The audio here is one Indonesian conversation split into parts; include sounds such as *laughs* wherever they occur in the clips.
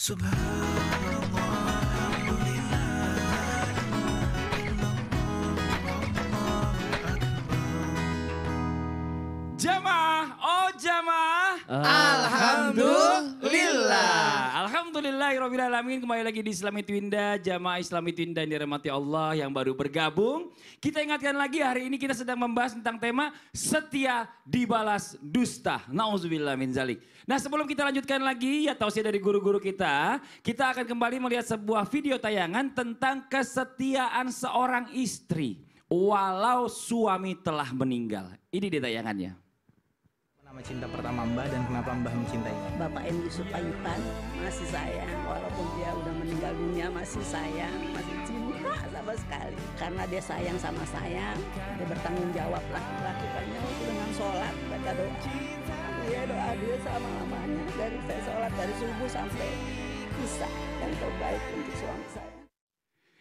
Jamaah, oh jamaah. Uh. Ah. Alhamdulillahirrahmanirrahim. Kembali lagi di Islami Twinda, Jamaah Islami Twinda yang dirahmati Allah yang baru bergabung. Kita ingatkan lagi hari ini kita sedang membahas tentang tema setia dibalas dusta. Nauzubillah min zalik. Nah sebelum kita lanjutkan lagi ya tausiah dari guru-guru kita. Kita akan kembali melihat sebuah video tayangan tentang kesetiaan seorang istri. Walau suami telah meninggal. Ini dia tayangannya. Nama cinta pertama Mbak dan kenapa Mbah mencintai? Bapak M. Yusuf Ayuban masih sayang, walaupun dia udah meninggal dunia masih sayang, masih cinta sama sekali. Karena dia sayang sama saya, dia bertanggung jawab lah melakukannya itu dengan sholat, baca doa. Dia doa dia sama lamanya dari saya sholat dari subuh sampai bisa yang terbaik untuk suami saya.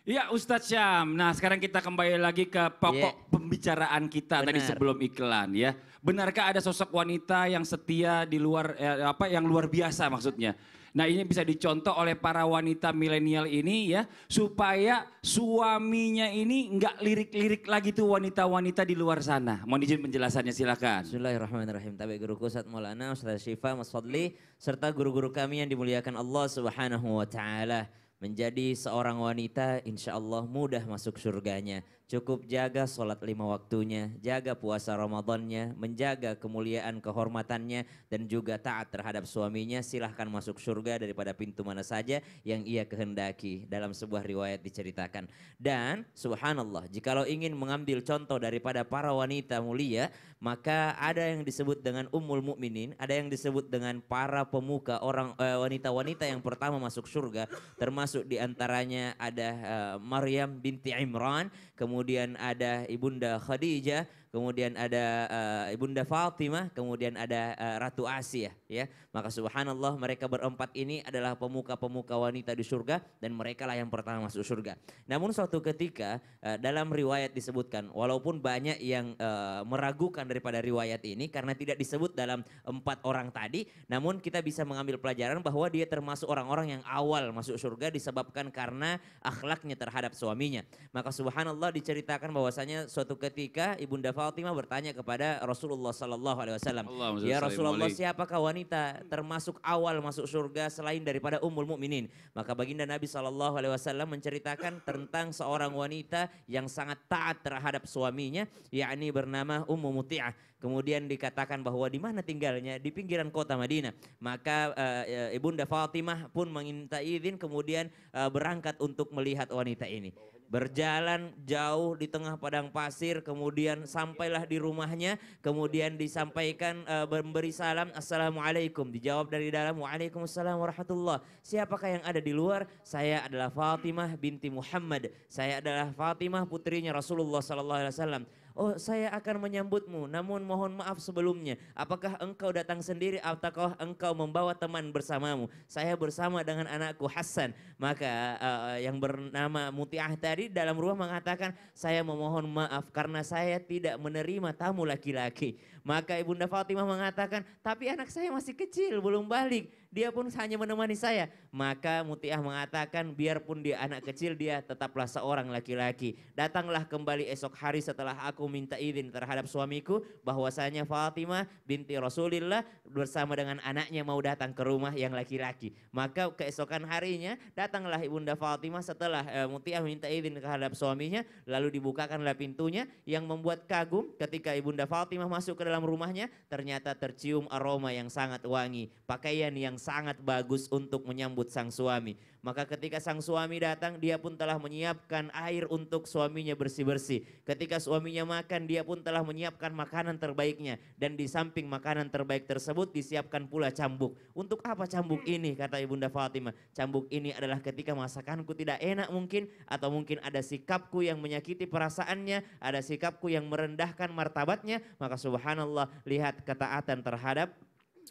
Iya Ustadz Syam. Nah sekarang kita kembali lagi ke pokok yeah. pembicaraan kita Bener. tadi sebelum iklan ya. Benarkah ada sosok wanita yang setia di luar eh, apa yang luar biasa maksudnya? Nah ini bisa dicontoh oleh para wanita milenial ini ya supaya suaminya ini nggak lirik-lirik lagi tuh wanita-wanita di luar sana. Mau izin penjelasannya silakan. Bismillahirrahmanirrahim. Tabe guruku Ustaz Maulana, Ustaz Syifa, Mas Fadli, serta guru-guru kami yang dimuliakan Allah Subhanahu wa taala menjadi seorang wanita insya Allah mudah masuk surganya Cukup jaga sholat lima waktunya, jaga puasa Ramadannya, menjaga kemuliaan kehormatannya dan juga taat terhadap suaminya. Silahkan masuk surga daripada pintu mana saja yang ia kehendaki dalam sebuah riwayat diceritakan. Dan subhanallah jikalau ingin mengambil contoh daripada para wanita mulia maka ada yang disebut dengan umul mukminin, ada yang disebut dengan para pemuka orang eh, wanita-wanita eh, yang pertama masuk surga termasuk diantaranya ada eh, Maryam binti Imran kemudian kemudian ada Ibunda Khadijah kemudian ada uh, Ibunda Fatimah, kemudian ada uh, Ratu Asia ya, ya. Maka subhanallah mereka berempat ini adalah pemuka-pemuka wanita di surga dan mereka lah yang pertama masuk surga. Namun suatu ketika uh, dalam riwayat disebutkan walaupun banyak yang uh, meragukan daripada riwayat ini karena tidak disebut dalam empat orang tadi, namun kita bisa mengambil pelajaran bahwa dia termasuk orang-orang yang awal masuk surga disebabkan karena akhlaknya terhadap suaminya. Maka subhanallah diceritakan bahwasanya suatu ketika Ibunda Fatimah bertanya kepada Rasulullah Sallallahu Alaihi Wasallam, ya Rasulullah siapakah wanita termasuk awal masuk surga selain daripada Ummul Mukminin? Maka baginda Nabi Sallallahu Alaihi Wasallam menceritakan tentang seorang wanita yang sangat taat terhadap suaminya, yakni bernama Ummu Muti'ah. Kemudian dikatakan bahwa di mana tinggalnya di pinggiran kota Madinah. Maka uh, ibunda Fatimah pun meminta izin kemudian uh, berangkat untuk melihat wanita ini berjalan jauh di tengah padang pasir kemudian sampailah di rumahnya kemudian disampaikan uh, memberi salam assalamualaikum dijawab dari dalam waalaikumsalam warahmatullah siapakah yang ada di luar saya adalah Fatimah binti Muhammad saya adalah Fatimah putrinya Rasulullah sallallahu alaihi wasallam oh saya akan menyambutmu, namun mohon maaf sebelumnya, apakah engkau datang sendiri atau engkau membawa teman bersamamu? Saya bersama dengan anakku Hasan. Maka uh, yang bernama Mutiah tadi dalam rumah mengatakan, saya memohon maaf karena saya tidak menerima tamu laki-laki. Maka Ibunda Fatimah mengatakan, tapi anak saya masih kecil, belum balik. Dia pun hanya menemani saya. Maka Mutiah mengatakan biarpun dia anak kecil dia tetaplah seorang laki-laki. Datanglah kembali esok hari setelah aku minta izin terhadap suamiku bahwasanya Fatimah binti Rasulillah bersama dengan anaknya mau datang ke rumah yang laki-laki. Maka keesokan harinya datanglah Ibunda Fatimah setelah e, Mutiah minta izin terhadap suaminya lalu dibukakanlah pintunya yang membuat kagum ketika Ibunda Fatimah masuk ke dalam rumahnya ternyata tercium aroma yang sangat wangi, pakaian yang sangat bagus untuk menyambut sang suami. Maka ketika sang suami datang, dia pun telah menyiapkan air untuk suaminya bersih-bersih. Ketika suaminya makan, dia pun telah menyiapkan makanan terbaiknya. Dan di samping makanan terbaik tersebut disiapkan pula cambuk. Untuk apa cambuk hmm. ini? Kata Ibunda Fatimah. Cambuk ini adalah ketika masakanku tidak enak mungkin, atau mungkin ada sikapku yang menyakiti perasaannya, ada sikapku yang merendahkan martabatnya. Maka subhanallah, lihat ketaatan terhadap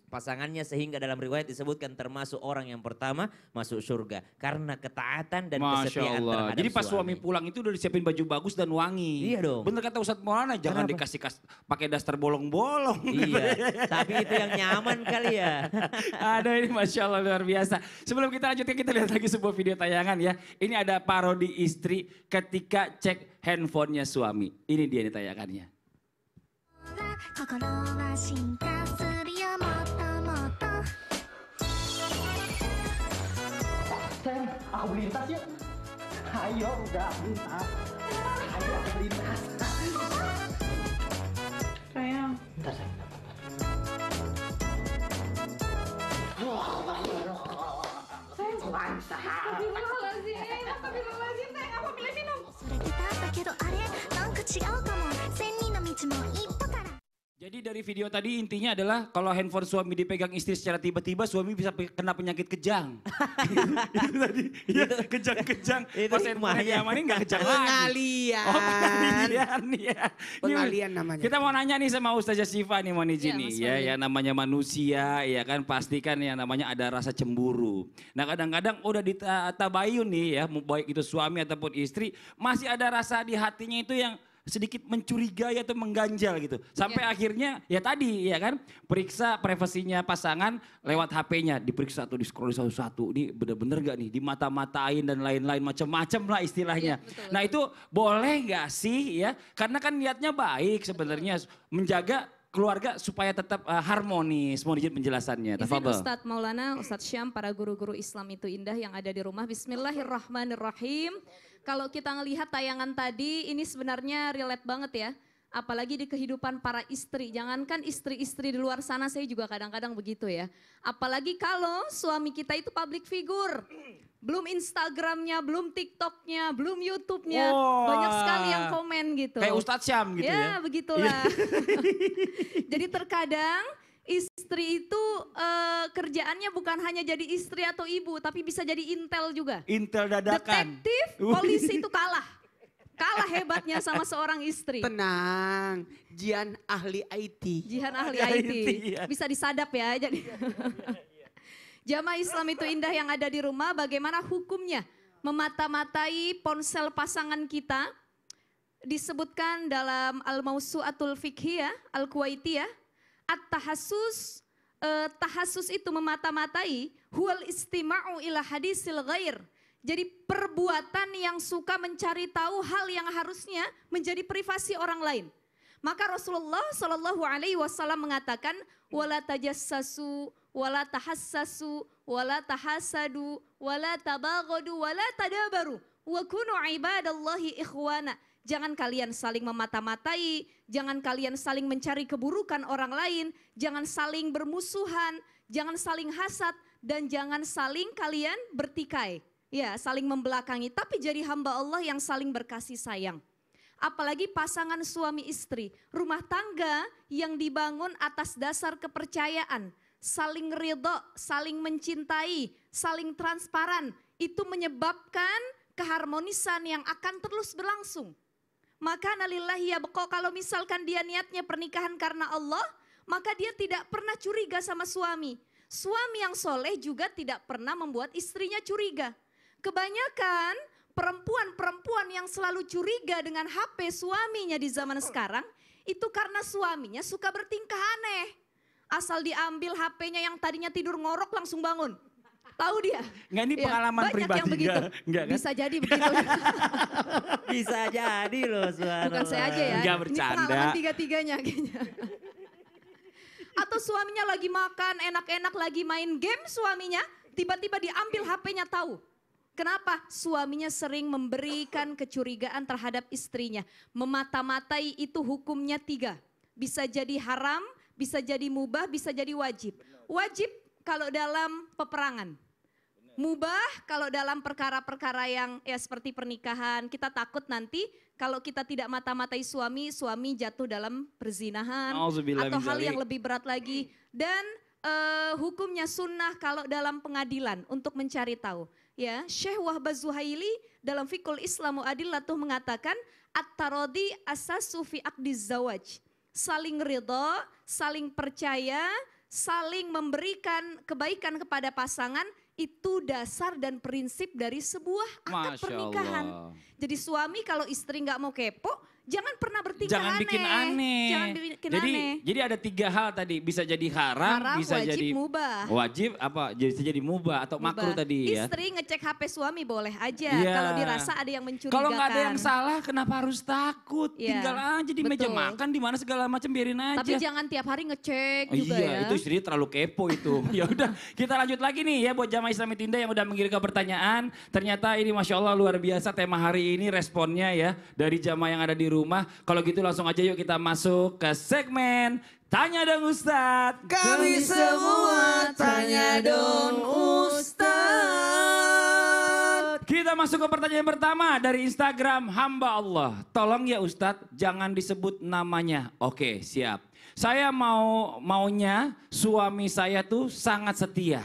pasangannya sehingga dalam riwayat disebutkan termasuk orang yang pertama masuk surga karena ketaatan dan Masya kesetiaan Allah. terhadap Jadi pas suami. pulang itu udah disiapin baju bagus dan wangi. Iya dong. Bener kata Ustadz Maulana jangan Kenapa? dikasih kas, pakai daster bolong-bolong. Iya. *laughs* tapi itu yang nyaman kali ya. *laughs* Ada ini Masya Allah luar biasa. Sebelum kita lanjutkan kita lihat lagi sebuah video tayangan ya. Ini ada parodi istri ketika cek handphonenya suami. Ini dia nih tayangannya. aku lintas yuk ayo udah lintas ayo aku lintas sayang ntar sayang Astagfirullahaladzim それでだったけどあれなんか違うかも千人の道も一歩 Jadi dari video tadi intinya adalah kalau handphone suami dipegang istri secara tiba-tiba suami bisa kena penyakit kejang. *laughs* itu tadi ya, kejang-kejang. Pas handphone diamanin gak kejang lagi. Pengalian. Oh pengalian ya. Pengalian namanya. Kita mau nanya nih sama Ustazah Siva nih Moni iya, Jini. Ya, ya, ya namanya manusia ya kan pastikan kan yang namanya ada rasa cemburu. Nah kadang-kadang udah ditabayun eh, nih ya baik itu suami ataupun istri masih ada rasa di hatinya itu yang sedikit mencurigai atau mengganjal gitu. Sampai yeah. akhirnya ya tadi ya kan periksa privasinya pasangan lewat HP-nya, diperiksa tuh di scroll satu-satu. Ini bener-bener gak nih di mata matain dan lain-lain macam-macam lah istilahnya. Yeah, iya, Nah, itu boleh gak sih ya? Karena kan niatnya baik sebenarnya menjaga keluarga supaya tetap uh, harmonis. mau dijelaskan penjelasannya. Izin Ustadz Maulana, Ustadz Syam, para guru-guru Islam itu indah yang ada di rumah. Bismillahirrahmanirrahim kalau kita ngelihat tayangan tadi, ini sebenarnya relate banget ya. Apalagi di kehidupan para istri, jangankan istri-istri di luar sana, saya juga kadang-kadang begitu ya. Apalagi kalau suami kita itu public figure, belum Instagramnya, belum TikToknya, belum YouTube-nya, wow. banyak sekali yang komen gitu. Kayak Ustadz Syam gitu ya. Ya begitulah. Iya. *laughs* Jadi terkadang istri itu uh, kerjaannya bukan hanya jadi istri atau ibu, tapi bisa jadi intel juga. Intel dadakan. Detektif, polisi itu kalah. Kalah hebatnya sama seorang istri. Tenang, Jian ahli IT. Jihan ahli, ahli IT. IT. Iya. Bisa disadap ya. Jadi. *laughs* Jamaah Islam itu indah yang ada di rumah, bagaimana hukumnya? Memata-matai ponsel pasangan kita disebutkan dalam Al-Mausu'atul Fikhiyah, al ya, At-tahasus, uh, eh, tahasus itu memata-matai, huwal istima'u ila hadisil ghair. Jadi perbuatan yang suka mencari tahu hal yang harusnya menjadi privasi orang lain. Maka Rasulullah Shallallahu Alaihi Wasallam mengatakan, wala tajassasu, wala tahassasu, wala tahasadu, wala tabaghadu wala tadabaru, wa kunu ibadallahi ikhwana jangan kalian saling memata-matai, jangan kalian saling mencari keburukan orang lain, jangan saling bermusuhan, jangan saling hasad, dan jangan saling kalian bertikai. Ya, saling membelakangi, tapi jadi hamba Allah yang saling berkasih sayang. Apalagi pasangan suami istri, rumah tangga yang dibangun atas dasar kepercayaan, saling ridho, saling mencintai, saling transparan, itu menyebabkan keharmonisan yang akan terus berlangsung. Maka nalillahi yabqa kalau misalkan dia niatnya pernikahan karena Allah, maka dia tidak pernah curiga sama suami. Suami yang soleh juga tidak pernah membuat istrinya curiga. Kebanyakan perempuan-perempuan yang selalu curiga dengan HP suaminya di zaman sekarang, itu karena suaminya suka bertingkah aneh. Asal diambil HP-nya yang tadinya tidur ngorok langsung bangun. Tahu dia. Enggak ini iya. pengalaman ya, pribadi. yang begitu. Enggak, enggak. Kan? Bisa jadi begitu. *laughs* Bisa jadi loh suara. Bukan saya aja ya. Enggak bercanda. Ini pengalaman tiga-tiganya kayaknya. Atau suaminya lagi makan enak-enak lagi main game suaminya tiba-tiba diambil HP-nya tahu. Kenapa? Suaminya sering memberikan kecurigaan terhadap istrinya. Memata-matai itu hukumnya tiga. Bisa jadi haram, bisa jadi mubah, bisa jadi wajib. Wajib kalau dalam peperangan. Mubah kalau dalam perkara-perkara yang ya seperti pernikahan, kita takut nanti kalau kita tidak mata-matai suami, suami jatuh dalam perzinahan atau hal yang lebih berat lagi. Dan uh, hukumnya sunnah kalau dalam pengadilan untuk mencari tahu. Ya, Syekh Wahbah Zuhaili dalam Fikul Islamu Adil Latuh mengatakan at-tarodi asas sufi akdiz zawaj. Saling ridho, saling percaya, saling memberikan kebaikan kepada pasangan itu dasar dan prinsip dari sebuah akad pernikahan. Jadi suami kalau istri nggak mau kepo, Jangan pernah bertingkah jangan aneh. Bikin aneh. Jangan bikin jadi, aneh. Jadi jadi ada tiga hal tadi, bisa jadi haram, haram bisa wajib, jadi mubah. Wajib apa? Jadi bisa jadi mubah atau mubah. makruh tadi ya. Istri ngecek HP suami boleh aja yeah. kalau dirasa ada yang mencurigakan. Kalau nggak ada yang salah kenapa harus takut? Yeah. Tinggal aja di Betul. meja makan di mana segala macam biarin aja. Tapi jangan tiap hari ngecek iya, juga iya, ya. itu istri terlalu kepo itu. *laughs* ya udah, kita lanjut lagi nih ya buat jamaah Islami Tinda yang udah mengirimkan pertanyaan. Ternyata ini Masya Allah luar biasa tema hari ini responnya ya dari jamaah yang ada di rumah rumah. Kalau gitu langsung aja yuk kita masuk ke segmen Tanya dong Ustadz. Kami semua tanya dong Ustadz. Kita masuk ke pertanyaan pertama dari Instagram hamba Allah. Tolong ya Ustadz jangan disebut namanya. Oke siap. Saya mau maunya suami saya tuh sangat setia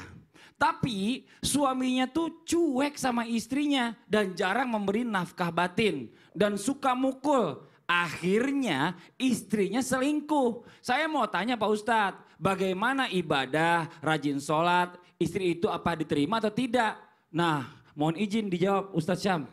tapi suaminya tuh cuek sama istrinya dan jarang memberi nafkah batin dan suka mukul. Akhirnya istrinya selingkuh. Saya mau tanya Pak Ustadz, bagaimana ibadah, rajin sholat, istri itu apa diterima atau tidak? Nah, mohon izin dijawab Ustadz Syam.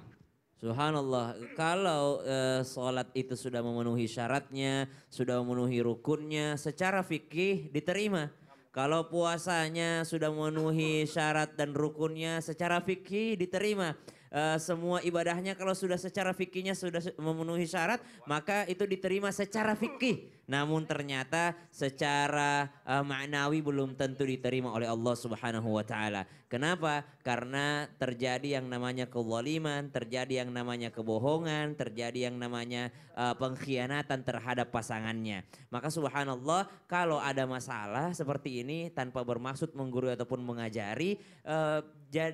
Subhanallah, kalau e, sholat itu sudah memenuhi syaratnya, sudah memenuhi rukunnya, secara fikih diterima. Kalau puasanya sudah memenuhi syarat dan rukunnya secara fikih diterima. Uh, semua ibadahnya kalau sudah secara fikihnya sudah memenuhi syarat maka itu diterima secara fikih namun ternyata secara uh, maknawi belum tentu diterima oleh Allah Subhanahu wa taala. Kenapa? Karena terjadi yang namanya kezaliman, terjadi yang namanya kebohongan, terjadi yang namanya uh, pengkhianatan terhadap pasangannya. Maka subhanallah kalau ada masalah seperti ini tanpa bermaksud menggurui ataupun mengajari uh,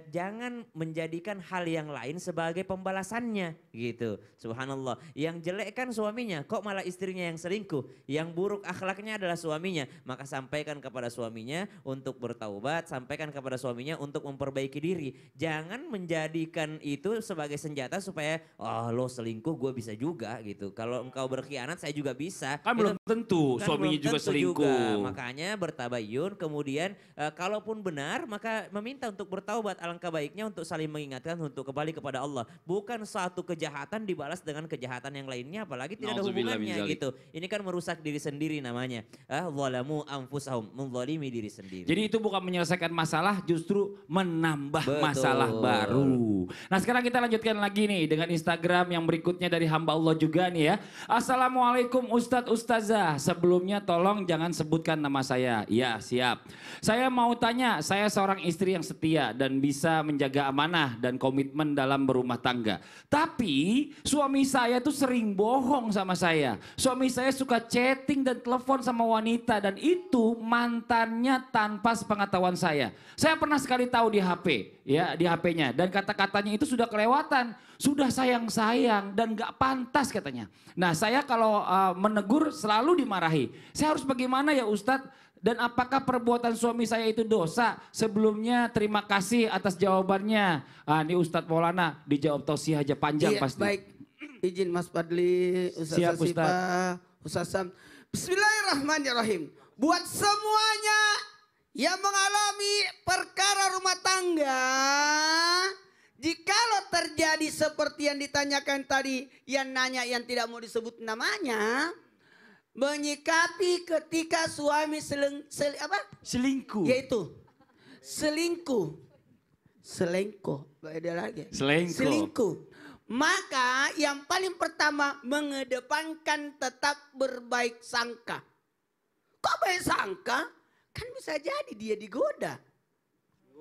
jangan menjadikan hal yang lain sebagai pembalasannya gitu. Subhanallah. Yang jelek kan suaminya, kok malah istrinya yang selingkuh? Yang buruk akhlaknya adalah suaminya, maka sampaikan kepada suaminya untuk bertaubat, sampaikan kepada suaminya untuk memperbaiki diri. Jangan menjadikan itu sebagai senjata supaya oh lo selingkuh gue bisa juga gitu. Kalau engkau berkhianat saya juga bisa. Kan belum tentu kan suaminya belum tentu juga selingkuh. Juga. Makanya bertabayun kemudian e, kalaupun benar maka meminta untuk bertaubat alangkah baiknya untuk saling mengingatkan untuk kembali kepada Allah. Bukan satu kejahatan dibalas dengan kejahatan yang lainnya apalagi tidak ada hubungannya gitu. Ini kan merusak merusak diri sendiri namanya. Ah, walamu amfusahum, menzalimi diri sendiri. Jadi itu bukan menyelesaikan masalah, justru menambah Betul. masalah baru. Nah, sekarang kita lanjutkan lagi nih dengan Instagram yang berikutnya dari hamba Allah juga nih ya. Assalamualaikum Ustadz Ustazah. Sebelumnya tolong jangan sebutkan nama saya. Ya, siap. Saya mau tanya, saya seorang istri yang setia dan bisa menjaga amanah dan komitmen dalam berumah tangga. Tapi suami saya tuh sering bohong sama saya. Suami saya suka chatting dan telepon sama wanita dan itu mantannya tanpa sepengetahuan saya. Saya pernah sekali tahu di HP, ya di HP-nya dan kata-katanya itu sudah kelewatan, sudah sayang-sayang dan gak pantas katanya. Nah saya kalau uh, menegur selalu dimarahi. Saya harus bagaimana ya Ustadz? Dan apakah perbuatan suami saya itu dosa? Sebelumnya terima kasih atas jawabannya. Ah, ini Ustadz Maulana dijawab tausiah aja panjang iya, pasti. Baik, *clears throat* izin Mas Padli, Ustaz Siap, Sipa. Ustaz Bismillahirrahmanirrahim. Buat semuanya yang mengalami perkara rumah tangga, jikalau terjadi seperti yang ditanyakan tadi, yang nanya yang tidak mau disebut namanya, menyikapi ketika suami seling, sel, apa? selingkuh. Yaitu selingkuh. Selengko. Selingkuh. Maka yang paling pertama mengedepankan tetap berbaik sangka. Kok baik sangka? Kan bisa jadi dia digoda.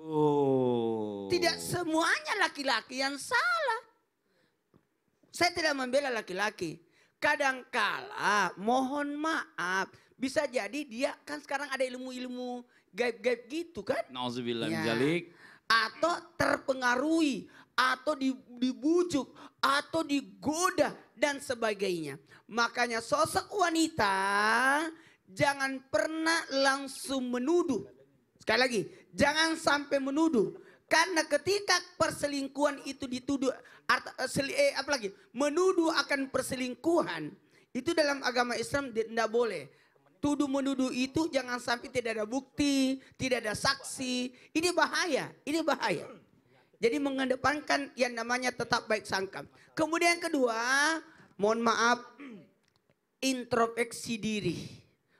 Oh. Tidak semuanya laki-laki yang salah. Saya tidak membela laki-laki. Kadang-kala mohon maaf. Bisa jadi dia kan sekarang ada ilmu-ilmu gaib-gaib gitu kan. Nauzubillah ya. jalik. Atau terpengaruhi atau dibujuk, atau digoda, dan sebagainya. Makanya sosok wanita jangan pernah langsung menuduh. Sekali lagi, jangan sampai menuduh. Karena ketika perselingkuhan itu dituduh, eh, eh, apa menuduh akan perselingkuhan, itu dalam agama Islam tidak boleh. Tuduh menuduh itu jangan sampai tidak ada bukti, tidak ada saksi. Ini bahaya, ini bahaya. Jadi mengedepankan yang namanya tetap baik sangka. Kemudian yang kedua, mohon maaf, introspeksi diri.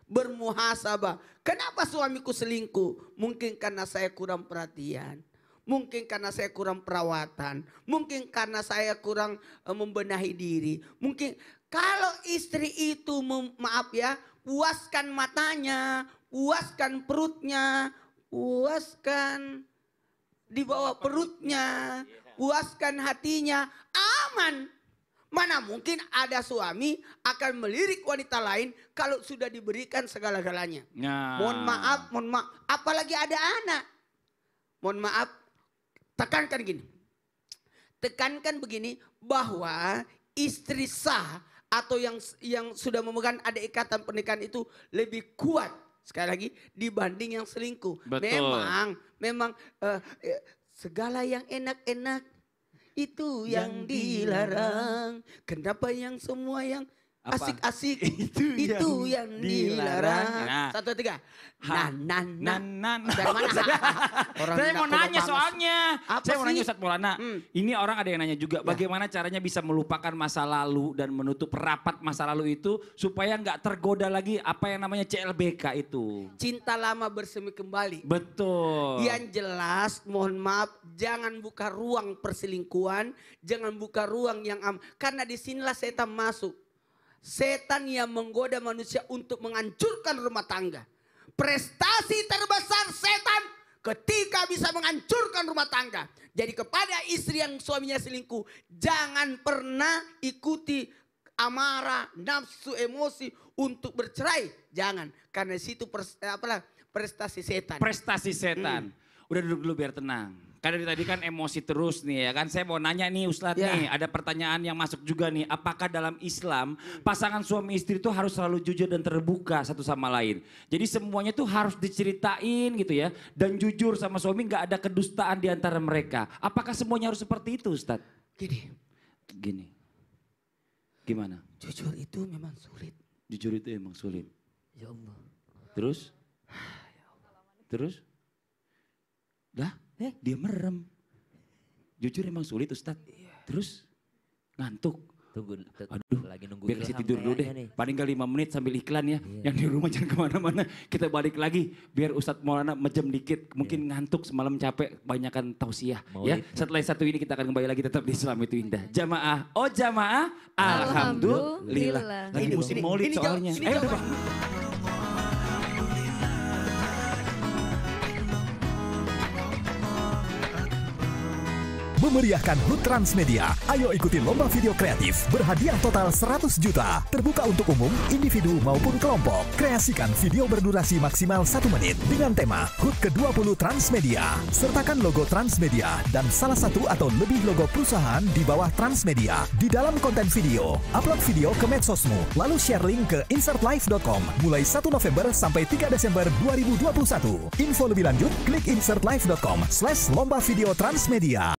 Bermuhasabah. Kenapa suamiku selingkuh? Mungkin karena saya kurang perhatian. Mungkin karena saya kurang perawatan. Mungkin karena saya kurang eh, membenahi diri. Mungkin kalau istri itu maaf ya, puaskan matanya, puaskan perutnya, puaskan di bawah perutnya, puaskan hatinya, aman. Mana mungkin ada suami akan melirik wanita lain kalau sudah diberikan segala-galanya. Nah. Mohon maaf, mohon maaf. Apalagi ada anak. Mohon maaf, tekankan gini. Tekankan begini bahwa istri sah atau yang yang sudah memegang ada ikatan pernikahan itu lebih kuat Sekali lagi dibanding yang selingkuh. Betul. Memang, memang uh, segala yang enak-enak itu yang, yang dilarang. dilarang. Kenapa yang semua yang Asik-asik itu, *laughs* itu yang, yang dilarang. Nah. Satu tiga. nanan nanan nan. Dari mana? *laughs* saya mau nanya soalnya. Apa saya mau nanya Ustaz Maulana. Hmm. Ini orang ada yang nanya juga. Ya. Bagaimana caranya bisa melupakan masa lalu dan menutup rapat masa lalu itu supaya nggak tergoda lagi apa yang namanya CLBK itu. Cinta lama bersemi kembali. Betul. Yang jelas mohon maaf jangan buka ruang perselingkuhan. Jangan buka ruang yang am. Karena disinilah setan masuk Setan yang menggoda manusia untuk menghancurkan rumah tangga. Prestasi terbesar setan ketika bisa menghancurkan rumah tangga. Jadi kepada istri yang suaminya selingkuh, jangan pernah ikuti amarah, nafsu, emosi untuk bercerai. Jangan, karena situ pers, eh, apalah, prestasi setan. Prestasi setan. Hmm. Udah duduk dulu biar tenang. Karena tadi kan emosi terus nih ya kan. Saya mau nanya nih Ustadz ya. nih, ada pertanyaan yang masuk juga nih. Apakah dalam Islam pasangan suami istri itu harus selalu jujur dan terbuka satu sama lain? Jadi semuanya tuh harus diceritain gitu ya. Dan jujur sama suami gak ada kedustaan di antara mereka. Apakah semuanya harus seperti itu Ustadz? Gini. Gini. Gimana? Jujur itu memang sulit. Jujur itu memang sulit. Ya Allah. Terus? Terus? Dah? Eh? Dia merem. Jujur emang sulit Ustaz. Terus ngantuk. Tunggu, aduh, lagi nunggu biar kasih tidur dulu deh. Nih. Paling kali lima menit sambil iklan ya. Iya. Yang di rumah jangan kemana-mana. Kita balik lagi. Biar Ustadz Maulana mejem dikit. Mungkin iya. ngantuk semalam capek. Banyakan tausiah. ya. Setelah satu ini kita akan kembali lagi tetap di Islam itu indah. Jamaah. Oh jamaah. Alhamdulillah. Alhamdulillah. Lagi musim maulid soalnya. Ini, ini, memeriahkan HUT Transmedia. Ayo ikuti lomba video kreatif berhadiah total 100 juta. Terbuka untuk umum, individu maupun kelompok. Kreasikan video berdurasi maksimal 1 menit dengan tema HUT ke-20 Transmedia. Sertakan logo Transmedia dan salah satu atau lebih logo perusahaan di bawah Transmedia di dalam konten video. Upload video ke medsosmu, lalu share link ke insertlive.com mulai 1 November sampai 3 Desember 2021. Info lebih lanjut, klik insertlive.com slash lomba video transmedia.